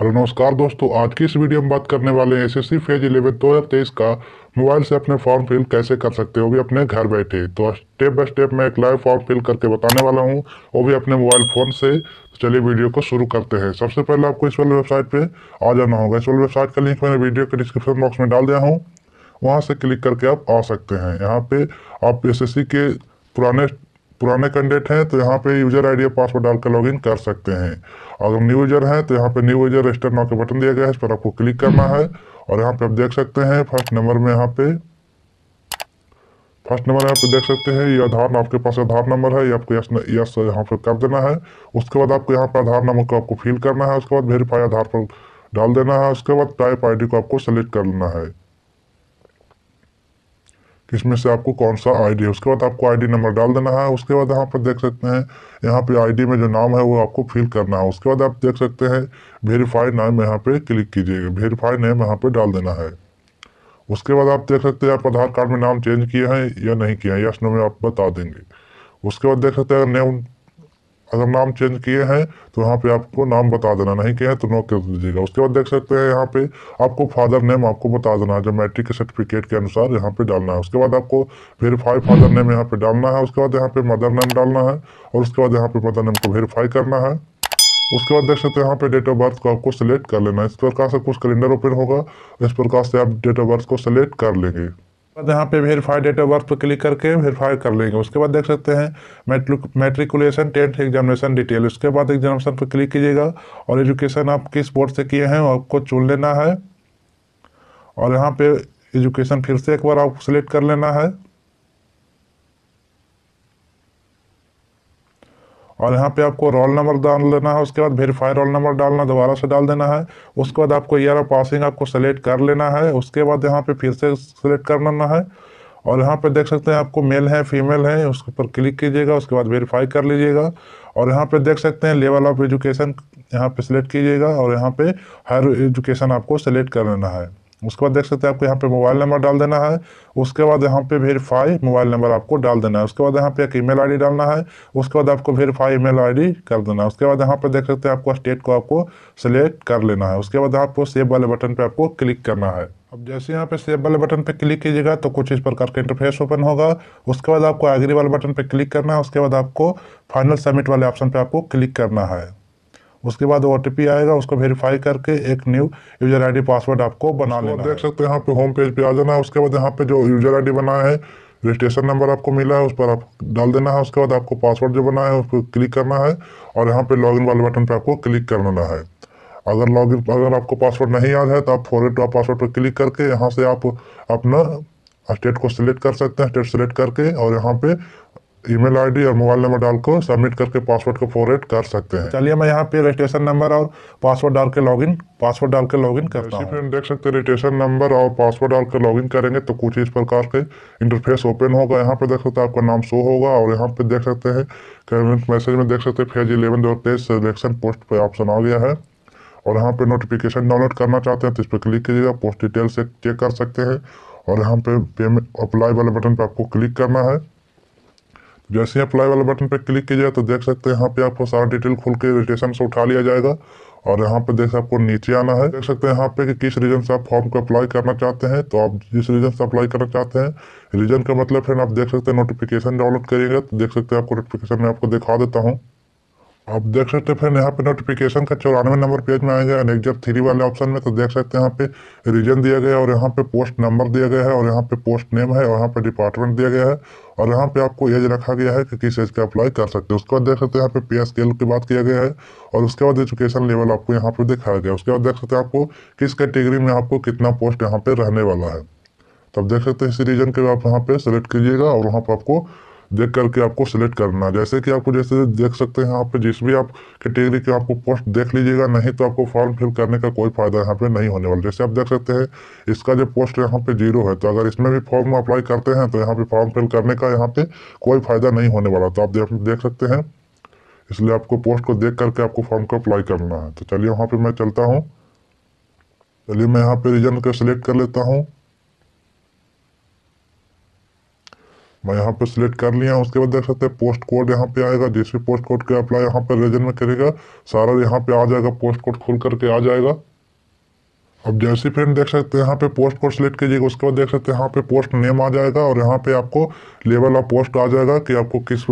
hello नमस्कार दोस्तों आज की इस वीडियो में बात करने वाले हैं एसएससी फेज इलेवन दो हज़ार तेईस का मोबाइल से अपने फॉर्म फिल कैसे कर सकते हो भी अपने घर बैठे तो स्टेप बाय स्टेप मैं एक लाइव फॉर्म फिल करके बताने वाला हूं वो भी अपने मोबाइल फ़ोन से तो चलिए वीडियो को शुरू करते हैं सबसे पहले आपको इस वाले वेबसाइट पर आ जाना होगा इस वाले वेबसाइट का लिंक मैंने वीडियो के डिस्क्रिप्शन बॉक्स में डाल दिया हूँ वहाँ से क्लिक करके आप आ सकते हैं यहाँ पर आप एस के पुराने पुराने कैंडिडेट हैं तो यहाँ पे यूजर आईडी और पासवर्ड डालकर लॉगिन कर सकते हैं अगर न्यू यूजर हैं तो यहाँ पे न्यू यूजर रजिस्टर नाउ के बटन दिया गया है इस पर आपको क्लिक करना है और यहाँ पे आप देख सकते हैं फर्स्ट नंबर में यहाँ पे फर्स्ट नंबर यहाँ पे देख सकते हैं ये आधार आपके पास आधार नंबर है ये आपको यस यस यहाँ पे कर देना है उसके बाद आपको यहाँ पर आधार नंबर को आपको फिल करना है उसके बाद वेरीफाई आधार पर डाल देना है उसके बाद टाइप डी को आपको सेलेक्ट कर लेना है किसमें से आपको कौन सा आईडी है उसके बाद आपको आईडी नंबर डाल देना है उसके बाद यहाँ पर देख सकते हैं यहाँ पे आईडी में जो नाम है वो आपको फिल करना है उसके बाद आप देख सकते हैं वेरीफाइड नाम यहाँ पे क्लिक कीजिएगा वेरीफाइड नेम यहाँ पे डाल देना है उसके बाद आप देख सकते हैं आप आधार कार्ड में नाम चेंज किए हैं या नहीं किए हैं यस नो में आप बता देंगे उसके बाद देख सकते हैं अगर नेम अगर नाम चेंज किए हैं तो यहाँ पे आपको नाम बता देना नहीं किया है तो नो कर दीजिएगा उसके बाद देख सकते हैं यहाँ पे आपको फादर नेम आपको बता देना है जो मैट्रिक के सर्टिफिकेट के अनुसार यहाँ पे डालना है उसके बाद आपको वेरीफाई फादर नेम यहाँ पे डालना है उसके बाद यहाँ पे मदर नेम डालना है और उसके बाद यहाँ पे मदर नेम को वेरीफाई करना है उसके बाद देख सकते हैं यहाँ पे डेट ऑफ बर्थ को आपको सेलेक्ट कर लेना है इस प्रकार से कुछ कैलेंडर ओपन होगा इस प्रकार से आप डेट ऑफ बर्थ को सेलेक्ट कर लेंगे बाद यहाँ पे वेरीफाई डेट ऑफ बर्थ पर क्लिक करके वेरीफाई कर लेंगे उसके बाद देख सकते हैं मेट्रिकुलेशन टेंथ एग्जामिनेशन डिटेल उसके बाद एग्जामिनेशन पर क्लिक कीजिएगा और एजुकेशन आप किस बोर्ड से किए हैं आपको चुन लेना है और यहाँ पे एजुकेशन फिर से एक बार आप सेलेक्ट कर लेना है और यहाँ पे आपको रोल नंबर डाल देना है उसके बाद वेरीफाई रोल नंबर डालना दोबारा से डाल देना है उसके बाद आपको ईयर ऑफ पासिंग आपको सेलेक्ट कर लेना है उसके बाद यहाँ पे फिर से सेलेक्ट कर लेना है और यहाँ पे देख सकते हैं आपको मेल है फीमेल है उसके ऊपर क्लिक कीजिएगा उसके बाद वेरीफाई कर लीजिएगा और यहाँ पे देख सकते हैं लेवल ऑफ एजुकेशन यहाँ पे सिलेक्ट कीजिएगा और यहाँ पे हायर एजुकेशन आपको सेलेक्ट कर लेना है उसके बाद देख सकते हैं आपको यहाँ पे मोबाइल नंबर डाल देना है उसके बाद यहाँ पे वेरीफाई मोबाइल नंबर आपको डाल देना है उसके बाद यहाँ पे एक ईमेल आईडी डालना है उसके बाद आपको वेरीफाई ईमेल आईडी कर देना है उसके बाद यहाँ पे देख सकते हैं आपको स्टेट को आपको सेलेक्ट कर लेना है उसके बाद आपको सेव वाले बटन पर आपको क्लिक करना है अब जैसे यहाँ पे सेव वाले बटन पे क्लिक कीजिएगा तो कुछ इस प्रकार का इंटरफेस ओपन होगा उसके बाद आपको एग्री वाले बटन पे क्लिक करना है उसके बाद आपको फाइनल सबमिट वाले ऑप्शन पे आपको क्लिक करना है उसके बाद ओ आएगा उसको वेरीफाई करके एक न्यू यूजर आई पासवर्ड आपको बना लेना देख सकते हैं यहाँ पे होम पेज पे आ जाना है उसके बाद यहाँ पे जो यूजर आई बनाया है रजिस्ट्रेशन नंबर आपको मिला है उस पर आप डाल देना है उसके बाद आपको पासवर्ड जो बनाया है उसको क्लिक करना है और यहाँ पे लॉगिन वाले बटन पर आपको क्लिक कर लेना है अगर लॉगिन अगर आपको पासवर्ड नहीं याद है तो आप फॉरवर्ड टू पासवर्ड पर क्लिक करके यहाँ से आप अपना स्टेट को सिलेक्ट कर सकते हैं स्टेट सेलेक्ट करके और यहाँ पे ईमेल आईडी और मोबाइल नंबर डाल को सबमिट करके पासवर्ड को फॉरवर्ड कर सकते हैं चलिए मैं यहाँ पे रजिस्ट्रेशन नंबर और पासवर्ड डाल के लॉगिन पासवर्ड डाल के लॉगिन करता हूँ देख सकते हैं रजिस्ट्रेशन नंबर और पासवर्ड डाल के लॉगिन करेंगे तो कुछ इस प्रकार के इंटरफेस ओपन होगा यहाँ पे देख सकते हैं आपका नाम शो होगा और यहाँ पे देख सकते हैं कमेंट मैसेज में देख सकते हैं फेज इलेवन दो सिलेक्शन पोस्ट पर ऑप्शन आ गया है और यहाँ पे नोटिफिकेशन डाउनलोड करना चाहते हैं तो इस पर क्लिक कीजिएगा पोस्ट डिटेल से चेक कर सकते हैं और यहाँ पे पेमेंट अप्लाई वाले बटन पर आपको क्लिक करना है जैसे ही अप्लाई वाला बटन पर क्लिक किया जाए तो देख सकते हैं यहाँ पे आपको सारा डिटेल खोल के रजिस्ट्रेशन से उठा लिया जाएगा और यहाँ पे देख आपको नीचे आना है देख सकते हैं यहाँ पे कि किस रीजन से आप फॉर्म को अप्लाई करना चाहते हैं तो आप जिस रीजन से अप्लाई करना चाहते हैं रीजन का मतलब फ्रेंड आप देख सकते हैं नोटिफिकेशन डाउनलोड करिएगा तो देख सकते हैं आपको नोटिफिकेशन में आपको दिखा देता हूँ आप देख सकते हैं फिर यहाँ पे नोटिफिकेशन का चौरानवे नंबर पेज में एन अनेक्जर थ्री वाले ऑप्शन में तो देख सकते हैं यहाँ पे रीजन दिया गया है और यहाँ पे पोस्ट नंबर दिया गया है और यहाँ पे पोस्ट नेम है और यहाँ पे डिपार्टमेंट दिया गया है और यहाँ पे आपको एज रखा गया है कि किस एज का अप्लाई कर सकते हैं उसके बाद देख सकते हैं यहाँ पे पी स्केल की बात किया गया है और उसके बाद एजुकेशन लेवल आपको यहाँ पे दिखाया गया उसके बाद देख सकते हैं आपको किस कैटेगरी में आपको कितना पोस्ट यहाँ पे रहने वाला है तब देख सकते हैं इसी रीजन के आप यहाँ पे सेलेक्ट कीजिएगा और वहाँ पर आपको देख करके आपको सेलेक्ट करना है जैसे कि आपको जैसे देख सकते हैं यहाँ पे जिस भी आप कैटेगरी के आपको पोस्ट देख लीजिएगा नहीं तो आपको फॉर्म फिल करने का कोई फ़ायदा यहाँ पे नहीं होने वाला जैसे आप देख सकते हैं इसका जो पोस्ट यहाँ पे जीरो है तो अगर इसमें भी फॉर्म अप्लाई करते हैं तो यहाँ पे फॉर्म फिल करने का यहाँ पे कोई फ़ायदा नहीं होने वाला तो आप देख, देख सकते हैं इसलिए आपको पोस्ट को देख करके आपको फॉर्म को अप्लाई करना है तो चलिए वहाँ पर मैं चलता हूँ चलिए मैं यहाँ पर रीजन को सिलेक्ट कर लेता हूँ मैं यहाँ पर सिलेक्ट कर लिया उसके बाद देख सकते हैं पोस्ट कोड यहाँ पे आएगा जिस भी पोस्ट कोड के अप्लाई यहाँ पर रीजन में करेगा सारा यहाँ पे आ जाएगा पोस्ट कोड खोल करके आ जाएगा अब जैसे फ्रेंड देख सकते हैं यहाँ पे पोस्ट कोड सिलेक्ट कीजिएगा उसके बाद देख सकते हैं यहाँ पे पोस्ट नेम आ जाएगा और यहाँ पे आपको लेवल ऑफ पोस्ट आ जाएगा कि आपको किस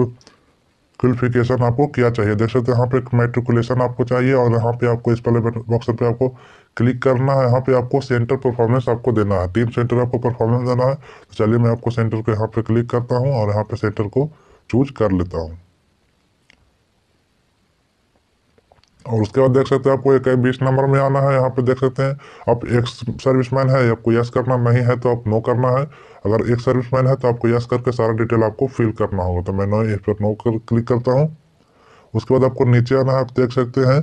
क्वालिफिकेशन आपको क्या चाहिए देख सकते हैं यहाँ पे मेट्रिकुलेशन आपको चाहिए और यहाँ पे आपको इस पहले बॉक्सर पे आपको क्लिक करना है यहाँ पे आपको सेंटर परफॉर्मेंस आपको देना है तीन सेंटर आपको परफॉर्मेंस देना है तो चलिए मैं आपको सेंटर को यहाँ पे क्लिक करता हूँ और यहाँ पे सेंटर को चूज कर लेता हूँ और उसके बाद देख सकते हैं आपको एक बीस नंबर में आना है यहाँ पे देख सकते हैं आप एक सर्विस मैन है आपको यस करना नहीं है तो आप नो करना है अगर एक सर्विस मैन है तो आपको यस करके सारा डिटेल आपको फिल करना होगा तो मैं नो इस पर नो कर क्लिक करता हूँ उसके बाद आपको नीचे आना है आप देख सकते हैं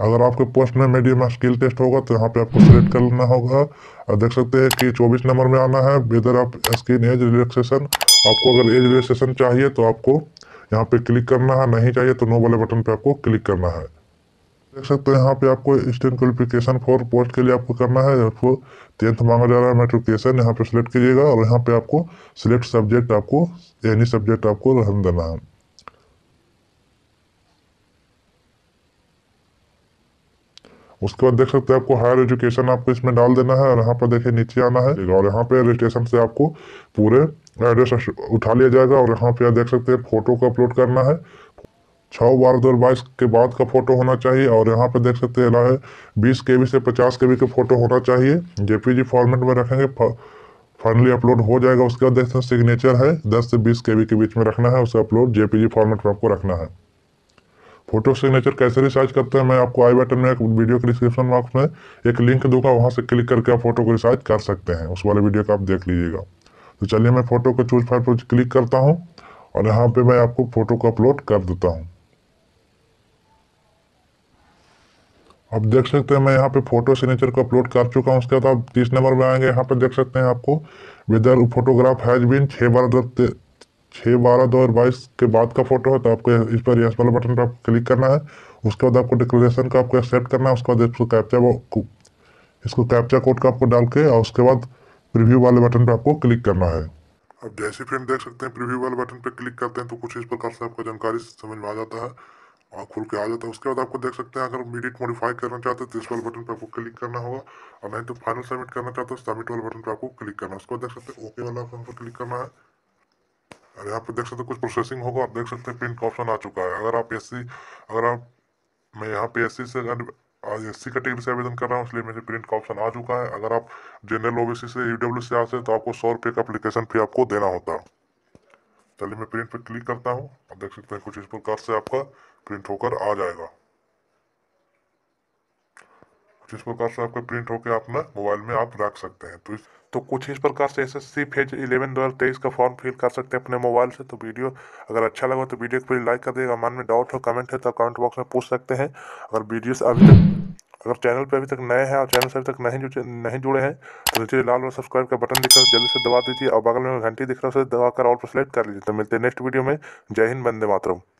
अगर आपके पोस्ट में मीडियम स्किल टेस्ट होगा तो यहाँ पे आपको सिलेक्ट करना होगा और देख सकते हैं कि 24 नंबर में आना है वेदर आप स्किन एज रिलैक्सेशन आपको अगर एज रिलैक्सेशन चाहिए तो आपको यहाँ पे क्लिक करना है नहीं चाहिए तो नो वाले बटन पे आपको क्लिक करना है देख सकते हैं यहाँ पे आपको इंस्टेंट क्वालिफिकेशन फॉर पोस्ट के लिए आपको करना है आपको टेंथ मांगा जा रहा है मेट्रिकेशन यहाँ पे सिलेक्ट कीजिएगा और यहाँ पे आपको सिलेक्ट सब्जेक्ट आपको एनी सब्जेक्ट आपको रहन देना है उसके बाद देख सकते हैं आपको हायर एजुकेशन आपको इसमें डाल देना है और यहाँ पर देखिए नीचे आना है और यहाँ पे रजिस्ट्रेशन से आपको पूरे एड्रेस उठा लिया जाएगा और यहाँ पे आप देख सकते हैं फोटो को अपलोड करना है छः बारह दो बाईस के बाद का फ़ोटो होना चाहिए और यहाँ पे देख सकते हैं है बीस के बी से पचास के बी का फ़ोटो होना चाहिए जेपीजी फॉर्मेट में रखेंगे फाइनली अपलोड हो जाएगा उसके बाद देखते हैं सिग्नेचर है दस से बीस के बी के बीच में रखना है उसे अपलोड जेपीजी फॉर्मेट में आपको रखना है फोटो सिग्नेचर कैसे रिचार्ज करते हैं मैं आपको आई बटन में एक वीडियो के डिस्क्रिप्शन बॉक्स में एक लिंक दूंगा वहाँ से क्लिक करके आप फोटो को रिचार्ज कर सकते हैं उस वाले वीडियो का आप देख लीजिएगा तो चलिए मैं फ़ोटो को चूज फाइल पर क्लिक करता हूँ और यहाँ पर मैं आपको फ़ोटो को अपलोड कर देता हूँ आप देख सकते हैं मैं यहाँ पे फोटो सिग्नेचर को अपलोड कर चुका हूँ उसके बाद आप तीस नंबर में आएंगे यहाँ पे देख सकते हैं आपको वेदर फोटोग्राफ हैज़ बीन छः बार छः बारह दो हज़ार के बाद का फोटो है तो आपको इस पर यस वाला बटन पर आपको क्लिक करना है उसके बाद आपको डिक्लेरेशन का आपको एक्सेप्ट करना है उसके बाद इसको कैप्चा वो इसको कैप्चा कोड का आपको डाल के और उसके बाद प्रीव्यू वाले बटन पर आपको क्लिक करना है अब जैसे फ्रेंड देख सकते हैं प्रीव्यू वाले बटन पर क्लिक करते हैं तो कुछ इस प्रकार से आपको जानकारी समझ में आ जाता है और खुल के आ जाता है उसके बाद आपको देख सकते हैं अगर मीडियट मॉडिफाई करना चाहते हैं तो इस वाले बटन पर आपको क्लिक करना होगा और नहीं तो फाइनल सबमिट करना चाहते हैं सबमिट तो वाले बटन पर आपको क्लिक करना है उसके बाद देख सकते हैं ओके वाला ऑप्शन पर क्लिक करना है अरे आप देख सकते हो कुछ प्रोसेसिंग होगा आप देख सकते हैं प्रिंट का ऑप्शन आ चुका है अगर आप एस अगर आप मैं यहाँ पे एस से आज एस का टीम से आवेदन कर रहा हूँ इसलिए मुझे प्रिंट का ऑप्शन आ चुका है अगर आप जनरल ओ से ईडब्ल्यू से आते हैं तो आपको सौ रुपये का अप्लीकेशन फी आपको देना होता चलिए मैं प्रिंट पर क्लिक करता हूँ आप देख सकते हैं कुछ इस प्रकार से आपका प्रिंट होकर आ जाएगा कुछ इस प्रकार से आपका प्रिंट होकर आप मोबाइल में आप रख सकते हैं तो इस तो कुछ इस प्रकार से S S C phase eleven दो हज़ार तेईस का फॉर्म फिल कर सकते हैं अपने मोबाइल से तो वीडियो अगर अच्छा लगा तो वीडियो को लाइक कर देगा मन में डाउट हो कमेंट है तो कमेंट बॉक्स में पूछ सकते हैं अगर वीडियो से अभी तक अगर चैनल पर अभी तक नए हैं और चैनल से अभी तक नहीं जुड़े नहीं जुड़े हैं तो नीचे लाल और सब्सक्राइब का बटन दिख रहा है जल्दी से दबा दीजिए और बगल में घंटी दिख रहा है उसे दबा कर ऑल पर सेलेक्ट कर लीजिए तो मिलते हैं नेक्स्ट वीडियो में जय हिंद बंदे मातरम